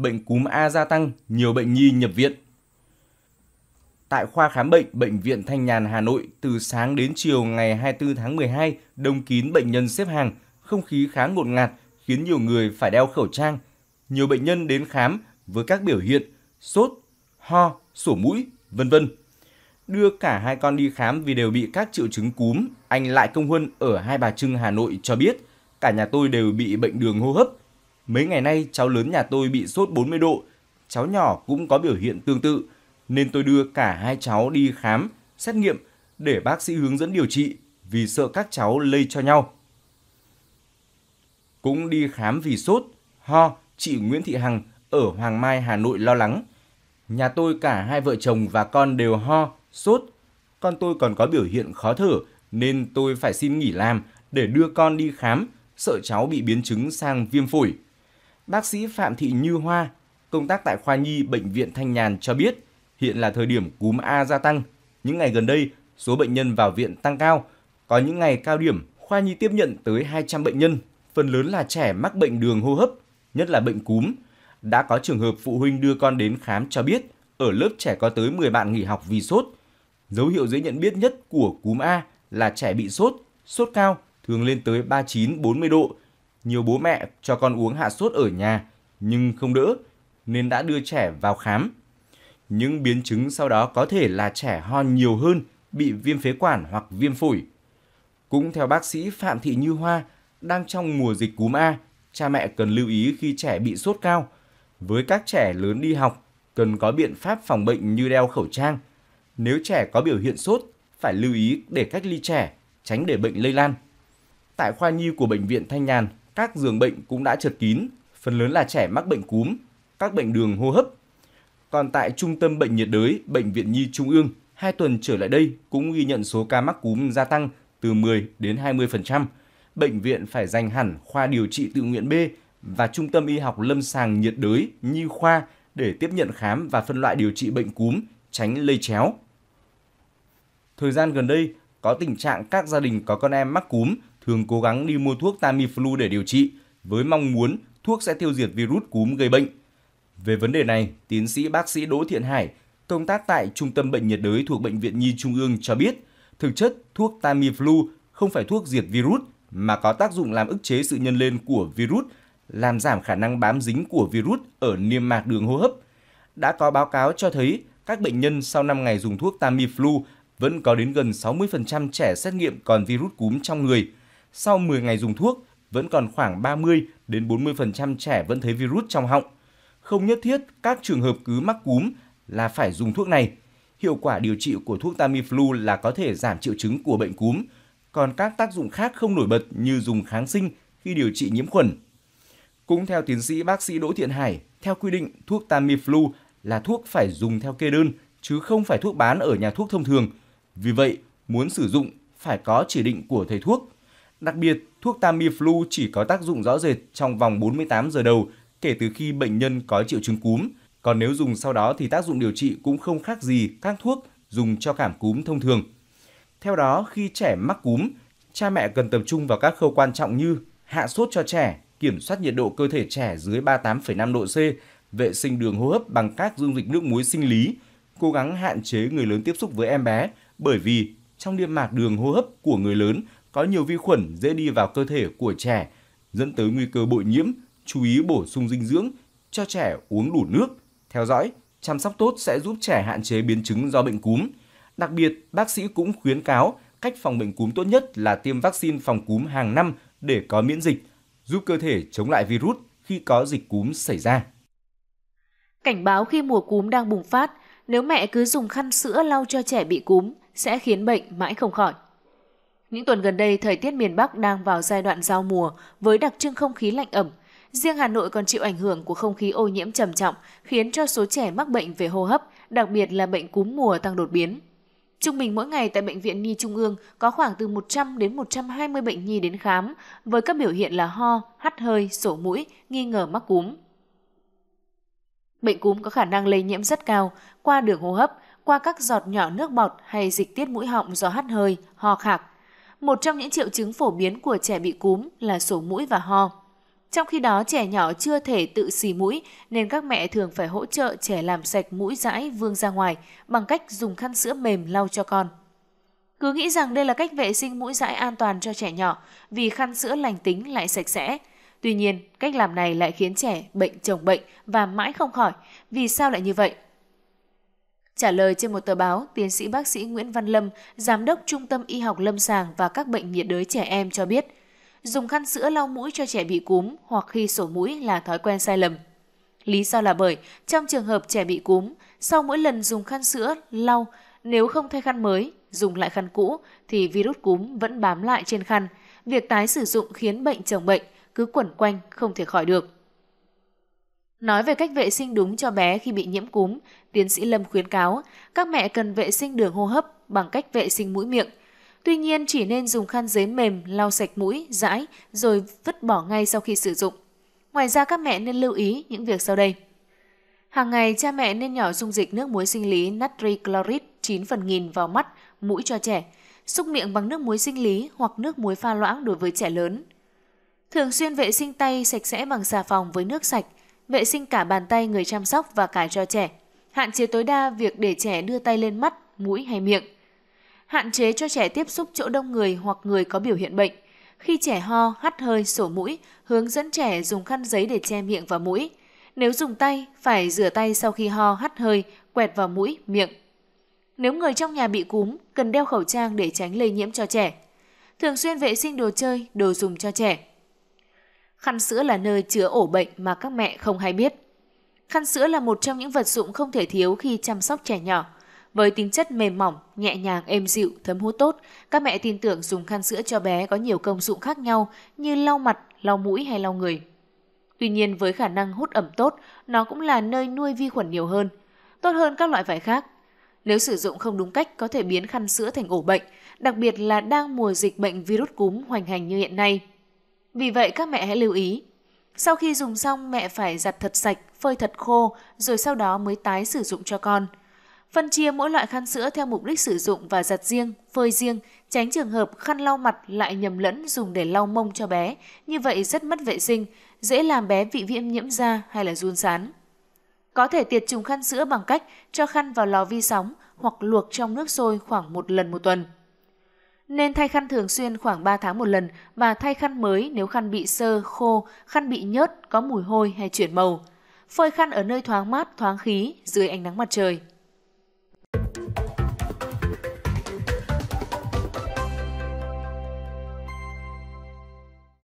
bệnh cúm A gia tăng, nhiều bệnh nhi nhập viện. Tại khoa khám bệnh Bệnh viện Thanh Nhàn Hà Nội, từ sáng đến chiều ngày 24 tháng 12, đông kín bệnh nhân xếp hàng, không khí khá ngột ngạt khiến nhiều người phải đeo khẩu trang. Nhiều bệnh nhân đến khám với các biểu hiện sốt, ho, sổ mũi, vân vân. Đưa cả hai con đi khám vì đều bị các triệu chứng cúm, anh Lại Công Huân ở Hai Bà Trưng, Hà Nội cho biết, cả nhà tôi đều bị bệnh đường hô hấp, Mấy ngày nay cháu lớn nhà tôi bị sốt 40 độ, cháu nhỏ cũng có biểu hiện tương tự, nên tôi đưa cả hai cháu đi khám, xét nghiệm để bác sĩ hướng dẫn điều trị vì sợ các cháu lây cho nhau. Cũng đi khám vì sốt, ho, chị Nguyễn Thị Hằng ở Hoàng Mai, Hà Nội lo lắng. Nhà tôi cả hai vợ chồng và con đều ho, sốt. Con tôi còn có biểu hiện khó thở nên tôi phải xin nghỉ làm để đưa con đi khám, sợ cháu bị biến chứng sang viêm phổi bác sĩ Phạm Thị Như Hoa, công tác tại khoa nhi Bệnh viện Thanh Nhàn cho biết, hiện là thời điểm cúm A gia tăng. Những ngày gần đây, số bệnh nhân vào viện tăng cao. Có những ngày cao điểm, khoa nhi tiếp nhận tới 200 bệnh nhân, phần lớn là trẻ mắc bệnh đường hô hấp, nhất là bệnh cúm. Đã có trường hợp phụ huynh đưa con đến khám cho biết, ở lớp trẻ có tới 10 bạn nghỉ học vì sốt. Dấu hiệu dễ nhận biết nhất của cúm A là trẻ bị sốt, sốt cao, thường lên tới 39-40 độ, nhiều bố mẹ cho con uống hạ sốt ở nhà nhưng không đỡ nên đã đưa trẻ vào khám. Những biến chứng sau đó có thể là trẻ ho nhiều hơn, bị viêm phế quản hoặc viêm phổi. Cũng theo bác sĩ Phạm Thị Như Hoa, đang trong mùa dịch cúm A, cha mẹ cần lưu ý khi trẻ bị sốt cao. Với các trẻ lớn đi học, cần có biện pháp phòng bệnh như đeo khẩu trang. Nếu trẻ có biểu hiện sốt, phải lưu ý để cách ly trẻ, tránh để bệnh lây lan. Tại khoa nhi của Bệnh viện Thanh Nhàn, các giường bệnh cũng đã chật kín, phần lớn là trẻ mắc bệnh cúm, các bệnh đường hô hấp. Còn tại Trung tâm Bệnh nhiệt đới Bệnh viện Nhi Trung ương, hai tuần trở lại đây cũng ghi nhận số ca mắc cúm gia tăng từ 10 đến 20%. Bệnh viện phải dành hẳn khoa điều trị tự nguyện B và Trung tâm Y học Lâm sàng nhiệt đới Nhi khoa để tiếp nhận khám và phân loại điều trị bệnh cúm, tránh lây chéo. Thời gian gần đây, có tình trạng các gia đình có con em mắc cúm thường cố gắng đi mua thuốc Tamiflu để điều trị với mong muốn thuốc sẽ tiêu diệt virus cúm gây bệnh. Về vấn đề này, tiến sĩ bác sĩ Đỗ Thiện Hải, công tác tại Trung tâm Bệnh nhiệt đới thuộc Bệnh viện Nhi Trung ương cho biết, thực chất thuốc Tamiflu không phải thuốc diệt virus mà có tác dụng làm ức chế sự nhân lên của virus, làm giảm khả năng bám dính của virus ở niêm mạc đường hô hấp. Đã có báo cáo cho thấy các bệnh nhân sau 5 ngày dùng thuốc Tamiflu vẫn có đến gần 60% trẻ xét nghiệm còn virus cúm trong người – sau 10 ngày dùng thuốc, vẫn còn khoảng 30 đến 40% trẻ vẫn thấy virus trong họng. Không nhất thiết các trường hợp cứ mắc cúm là phải dùng thuốc này. Hiệu quả điều trị của thuốc Tamiflu là có thể giảm triệu chứng của bệnh cúm, còn các tác dụng khác không nổi bật như dùng kháng sinh khi điều trị nhiễm khuẩn. Cũng theo tiến sĩ bác sĩ Đỗ Thiện Hải, theo quy định, thuốc Tamiflu là thuốc phải dùng theo kê đơn chứ không phải thuốc bán ở nhà thuốc thông thường. Vì vậy, muốn sử dụng phải có chỉ định của thầy thuốc. Đặc biệt, thuốc Tamiflu chỉ có tác dụng rõ rệt trong vòng 48 giờ đầu kể từ khi bệnh nhân có triệu chứng cúm, còn nếu dùng sau đó thì tác dụng điều trị cũng không khác gì các thuốc dùng cho cảm cúm thông thường. Theo đó, khi trẻ mắc cúm, cha mẹ cần tập trung vào các khâu quan trọng như hạ sốt cho trẻ, kiểm soát nhiệt độ cơ thể trẻ dưới 38,5 độ C, vệ sinh đường hô hấp bằng các dung dịch nước muối sinh lý, cố gắng hạn chế người lớn tiếp xúc với em bé bởi vì trong niêm mạc đường hô hấp của người lớn có nhiều vi khuẩn dễ đi vào cơ thể của trẻ, dẫn tới nguy cơ bội nhiễm, chú ý bổ sung dinh dưỡng, cho trẻ uống đủ nước, theo dõi, chăm sóc tốt sẽ giúp trẻ hạn chế biến chứng do bệnh cúm. Đặc biệt, bác sĩ cũng khuyến cáo cách phòng bệnh cúm tốt nhất là tiêm vaccine phòng cúm hàng năm để có miễn dịch, giúp cơ thể chống lại virus khi có dịch cúm xảy ra. Cảnh báo khi mùa cúm đang bùng phát, nếu mẹ cứ dùng khăn sữa lau cho trẻ bị cúm sẽ khiến bệnh mãi không khỏi. Những tuần gần đây, thời tiết miền Bắc đang vào giai đoạn giao mùa với đặc trưng không khí lạnh ẩm. Riêng Hà Nội còn chịu ảnh hưởng của không khí ô nhiễm trầm trọng, khiến cho số trẻ mắc bệnh về hô hấp, đặc biệt là bệnh cúm mùa tăng đột biến. Trung bình mỗi ngày tại Bệnh viện Nhi Trung ương có khoảng từ 100 đến 120 bệnh nhi đến khám với các biểu hiện là ho, hắt hơi, sổ mũi, nghi ngờ mắc cúm. Bệnh cúm có khả năng lây nhiễm rất cao qua đường hô hấp, qua các giọt nhỏ nước bọt hay dịch tiết mũi họng do hắt hơi, ho khạc, một trong những triệu chứng phổ biến của trẻ bị cúm là sổ mũi và ho. Trong khi đó, trẻ nhỏ chưa thể tự xì mũi nên các mẹ thường phải hỗ trợ trẻ làm sạch mũi dãi vương ra ngoài bằng cách dùng khăn sữa mềm lau cho con. Cứ nghĩ rằng đây là cách vệ sinh mũi dãi an toàn cho trẻ nhỏ vì khăn sữa lành tính lại sạch sẽ. Tuy nhiên, cách làm này lại khiến trẻ bệnh chồng bệnh và mãi không khỏi. Vì sao lại như vậy? Trả lời trên một tờ báo, tiến sĩ bác sĩ Nguyễn Văn Lâm, giám đốc Trung tâm Y học Lâm sàng và các bệnh nhiệt đới trẻ em cho biết, dùng khăn sữa lau mũi cho trẻ bị cúm hoặc khi sổ mũi là thói quen sai lầm. Lý do là bởi trong trường hợp trẻ bị cúm, sau mỗi lần dùng khăn sữa lau, nếu không thay khăn mới, dùng lại khăn cũ thì virus cúm vẫn bám lại trên khăn. Việc tái sử dụng khiến bệnh chồng bệnh cứ quẩn quanh không thể khỏi được. Nói về cách vệ sinh đúng cho bé khi bị nhiễm cúm, tiến sĩ Lâm khuyến cáo các mẹ cần vệ sinh đường hô hấp bằng cách vệ sinh mũi miệng. Tuy nhiên chỉ nên dùng khăn giấy mềm lau sạch mũi, dãi rồi vứt bỏ ngay sau khi sử dụng. Ngoài ra các mẹ nên lưu ý những việc sau đây. Hàng ngày cha mẹ nên nhỏ dung dịch nước muối sinh lý natri chloride 9 phần nghìn vào mắt, mũi cho trẻ, xúc miệng bằng nước muối sinh lý hoặc nước muối pha loãng đối với trẻ lớn. Thường xuyên vệ sinh tay sạch sẽ bằng xà phòng với nước sạch, vệ sinh cả bàn tay người chăm sóc và cả cho trẻ, hạn chế tối đa việc để trẻ đưa tay lên mắt, mũi hay miệng. Hạn chế cho trẻ tiếp xúc chỗ đông người hoặc người có biểu hiện bệnh. Khi trẻ ho, hắt hơi, sổ mũi, hướng dẫn trẻ dùng khăn giấy để che miệng và mũi. Nếu dùng tay, phải rửa tay sau khi ho, hắt hơi, quẹt vào mũi, miệng. Nếu người trong nhà bị cúm, cần đeo khẩu trang để tránh lây nhiễm cho trẻ. Thường xuyên vệ sinh đồ chơi, đồ dùng cho trẻ Khăn sữa là nơi chứa ổ bệnh mà các mẹ không hay biết. Khăn sữa là một trong những vật dụng không thể thiếu khi chăm sóc trẻ nhỏ. Với tính chất mềm mỏng, nhẹ nhàng, êm dịu, thấm hút tốt, các mẹ tin tưởng dùng khăn sữa cho bé có nhiều công dụng khác nhau như lau mặt, lau mũi hay lau người. Tuy nhiên với khả năng hút ẩm tốt, nó cũng là nơi nuôi vi khuẩn nhiều hơn, tốt hơn các loại vải khác. Nếu sử dụng không đúng cách có thể biến khăn sữa thành ổ bệnh, đặc biệt là đang mùa dịch bệnh virus cúm hoành hành như hiện nay. Vì vậy các mẹ hãy lưu ý. Sau khi dùng xong mẹ phải giặt thật sạch, phơi thật khô rồi sau đó mới tái sử dụng cho con. Phân chia mỗi loại khăn sữa theo mục đích sử dụng và giặt riêng, phơi riêng, tránh trường hợp khăn lau mặt lại nhầm lẫn dùng để lau mông cho bé, như vậy rất mất vệ sinh, dễ làm bé bị viêm nhiễm da hay là run sán. Có thể tiệt trùng khăn sữa bằng cách cho khăn vào lò vi sóng hoặc luộc trong nước sôi khoảng một lần một tuần nên thay khăn thường xuyên khoảng 3 tháng một lần và thay khăn mới nếu khăn bị sơ, khô, khăn bị nhớt, có mùi hôi hay chuyển màu. Phơi khăn ở nơi thoáng mát, thoáng khí, dưới ánh nắng mặt trời.